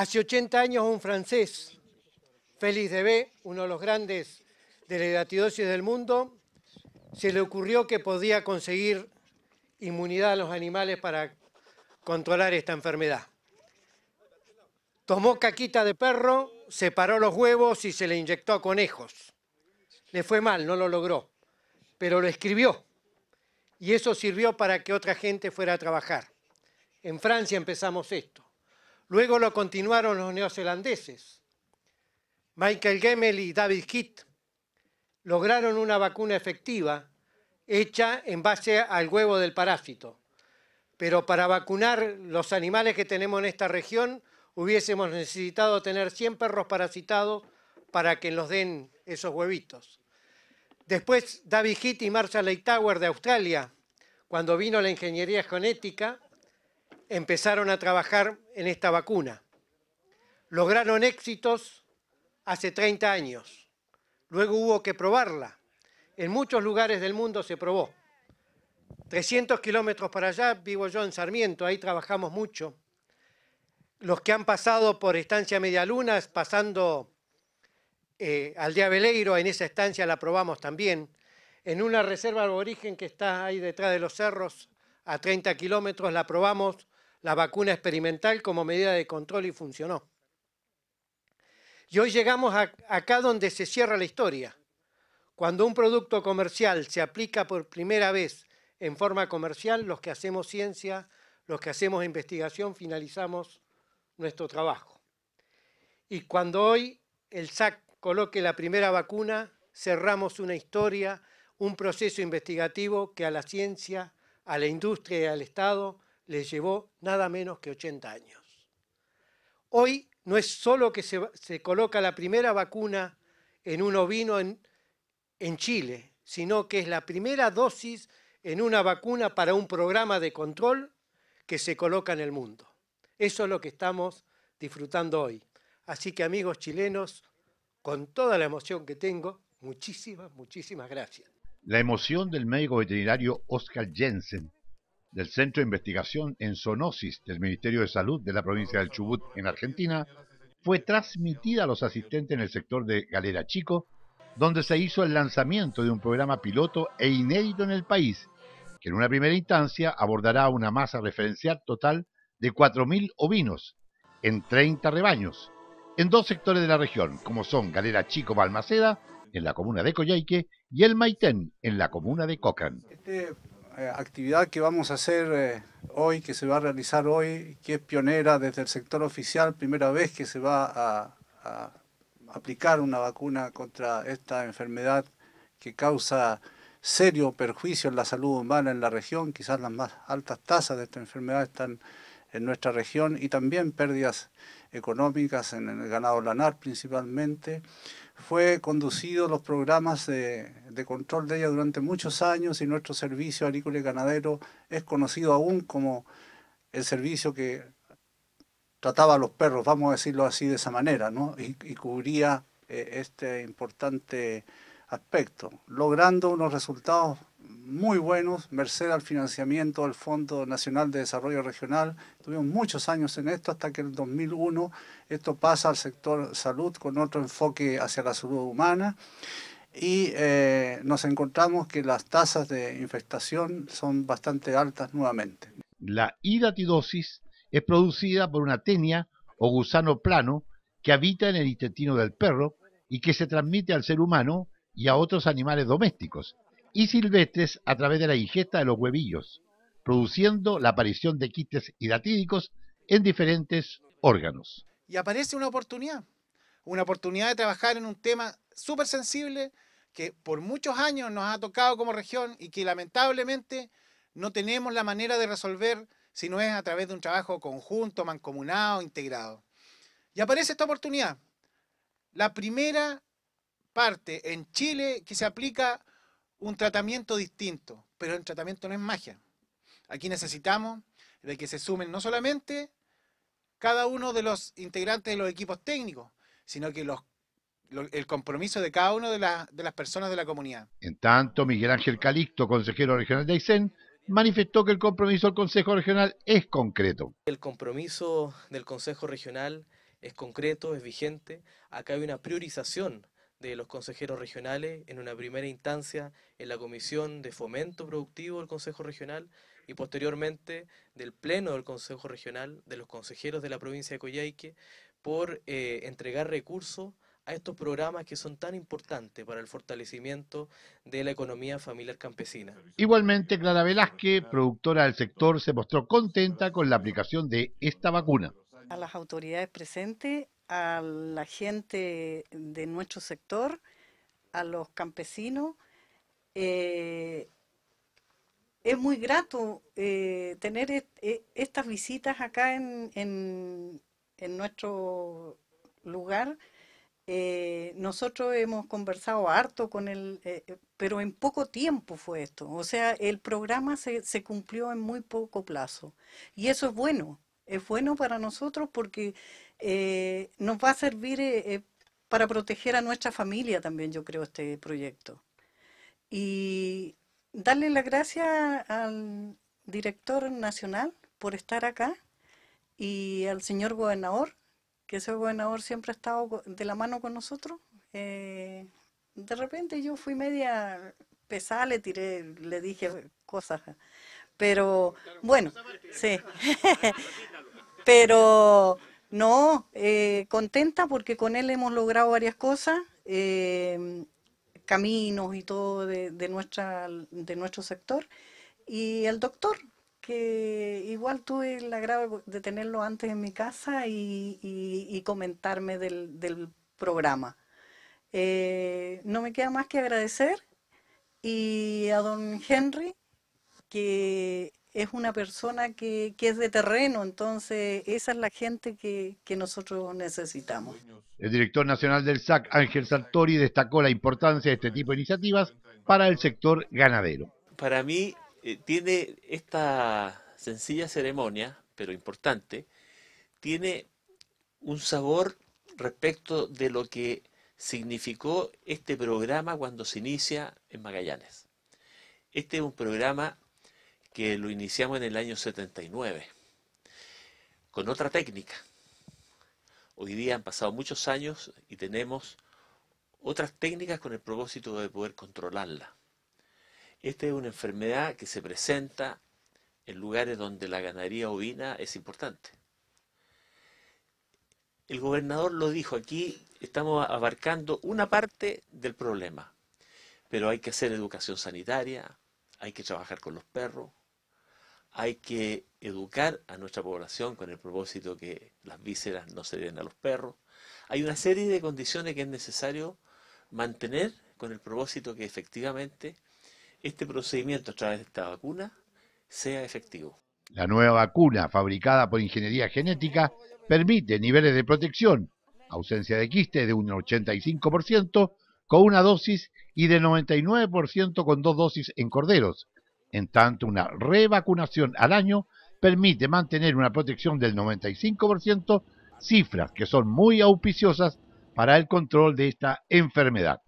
Hace 80 años un francés, Félix Debé, uno de los grandes de la hidratidosis del mundo, se le ocurrió que podía conseguir inmunidad a los animales para controlar esta enfermedad. Tomó caquita de perro, separó los huevos y se le inyectó a conejos. Le fue mal, no lo logró, pero lo escribió. Y eso sirvió para que otra gente fuera a trabajar. En Francia empezamos esto. Luego lo continuaron los neozelandeses. Michael Gemmel y David Kitt lograron una vacuna efectiva hecha en base al huevo del parásito. Pero para vacunar los animales que tenemos en esta región hubiésemos necesitado tener 100 perros parasitados para que nos den esos huevitos. Después David Heath y Marshall Tower de Australia, cuando vino la ingeniería genética, empezaron a trabajar en esta vacuna. Lograron éxitos hace 30 años. Luego hubo que probarla. En muchos lugares del mundo se probó. 300 kilómetros para allá vivo yo en Sarmiento, ahí trabajamos mucho. Los que han pasado por Estancia Medialunas, pasando eh, al día Veleiro, en esa estancia la probamos también, en una reserva de aborigen que está ahí detrás de los cerros, a 30 kilómetros, la probamos la vacuna experimental como medida de control y funcionó. Y hoy llegamos acá donde se cierra la historia. Cuando un producto comercial se aplica por primera vez en forma comercial, los que hacemos ciencia, los que hacemos investigación, finalizamos nuestro trabajo. Y cuando hoy el SAC coloque la primera vacuna, cerramos una historia, un proceso investigativo que a la ciencia, a la industria y al Estado les llevó nada menos que 80 años. Hoy no es solo que se, coloca la primera vacuna en un ovino en, en Chile, sino que es la primera dosis en una vacuna para un programa de control que se coloca en el mundo. Eso es lo que estamos disfrutando hoy. Así que amigos chilenos, con toda la emoción que tengo, muchísimas, muchísimas gracias. La emoción del médico veterinario Oscar Jensen del Centro de Investigación en Zoonosis del Ministerio de Salud de la provincia del Chubut en Argentina fue transmitida a los asistentes en el sector de Galera Chico, donde se hizo el lanzamiento de un programa piloto e inédito en el país, que en una primera instancia abordará una masa referencial total de 4.000 ovinos en 30 rebaños, en dos sectores de la región, como son Galera Chico Balmaceda, en la comuna de Coyhaique, y el Maitén, en la comuna de Cocan. Este eh, actividad que vamos a hacer eh, hoy, que se va a realizar hoy, que es pionera desde el sector oficial, primera vez que se va a aplicar una vacuna contra esta enfermedad que causa serio perjuicio en la salud humana en la región, quizás las más altas tasas de esta enfermedad están en nuestra región y también pérdidas económicas en el ganado lanar principalmente. Fue conducido los programas de, control de ella durante muchos años y nuestro servicio agrícola y ganadero es conocido aún como el servicio que trataba a los perros, vamos a decirlo así de esa manera, ¿no? y, cubría eh, este importante aspecto, logrando unos resultados muy buenos, merced al financiamiento del Fondo Nacional de Desarrollo Regional. Tuvimos muchos años en esto hasta que en 2001 esto pasa al sector salud con otro enfoque hacia la salud humana y eh, nos encontramos que las tasas de infestación son bastante altas nuevamente. La hidatidosis es producida por una tenia o gusano plano que habita en el intestino del perro y que se transmite al ser humano y a otros animales domésticos, y silvestres a través de la ingesta de los huevillos, produciendo la aparición de quistes hidatídicos en diferentes órganos. Y aparece una oportunidad, una oportunidad de trabajar en un tema súper sensible que por muchos años nos ha tocado como región y que lamentablemente no tenemos la manera de resolver si no es a través de un trabajo conjunto, mancomunado, integrado. Y aparece esta oportunidad, la primera parte en Chile que se aplica un tratamiento distinto, pero el tratamiento no es magia. Aquí necesitamos de que se sumen no solamente cada uno de los integrantes de los equipos técnicos, sino que los, el compromiso de cada una de, las personas de la comunidad. En tanto, Miguel Ángel Calixto, consejero regional de Aysén, manifestó que el compromiso del Consejo Regional es concreto. El compromiso del Consejo Regional es concreto, es vigente. Acá hay una priorización de los consejeros regionales en una primera instancia en la Comisión de Fomento Productivo del Consejo Regional y posteriormente del Pleno del Consejo Regional, de los consejeros de la provincia de Coyhaique, por eh, entregar recursos a estos programas que son tan importantes para el fortalecimiento de la economía familiar campesina. Igualmente, Clara Velázquez, productora del sector, se mostró contenta con la aplicación de esta vacuna. A las autoridades presentes a la gente de nuestro sector, a los campesinos. Eh, es muy grato eh, tener eh, estas visitas acá en, en, nuestro lugar. nosotros hemos conversado harto con él, pero en poco tiempo fue esto. O sea, el programa se, se, cumplió en muy poco plazo. Y eso es bueno, es bueno para nosotros porque eh, nos va a servir eh, eh, para proteger a nuestra familia también, yo creo, este proyecto. Y darle las gracias al director nacional por estar acá y al señor gobernador, que ese gobernador siempre ha estado de la mano con nosotros. de repente yo fui media pesada, tiré, le dije cosas, pero bueno, pues, sí. pero no, eh, contenta porque con él hemos logrado varias cosas, eh, caminos y todo de, nuestra, de nuestro sector. Y el doctor, que igual tuve el agrado de tenerlo antes en mi casa y, comentarme del, programa. Eh, no me queda más que agradecer y a don Henry, que es una persona que, es de terreno, entonces esa es la gente que, nosotros necesitamos. El director nacional del SAC, Ángel Sartori, destacó la importancia de este tipo de iniciativas para el sector ganadero. Para mí eh, tiene esta sencilla ceremonia, pero importante, tiene un sabor respecto de lo que significó este programa cuando se inicia en Magallanes. Este es un programa que lo iniciamos en el año 79, con otra técnica. Hoy día han pasado muchos años y tenemos otras técnicas con el propósito de poder controlarla. Esta es una enfermedad que se presenta en lugares donde la ganadería ovina es importante. El gobernador lo dijo, aquí estamos abarcando una parte del problema, pero hay que hacer educación sanitaria, hay que trabajar con los perros, hay que educar a nuestra población con el propósito que las vísceras no se den a los perros. Hay una serie de condiciones que es necesario mantener con el propósito que efectivamente este procedimiento a través de esta vacuna sea efectivo. La nueva vacuna fabricada por ingeniería genética permite niveles de protección, ausencia de quiste de un 85% con una dosis y de 99% con dos dosis en corderos, en tanto, una revacunación al año permite mantener una protección del 95%, cifras que son muy auspiciosas para el control de esta enfermedad.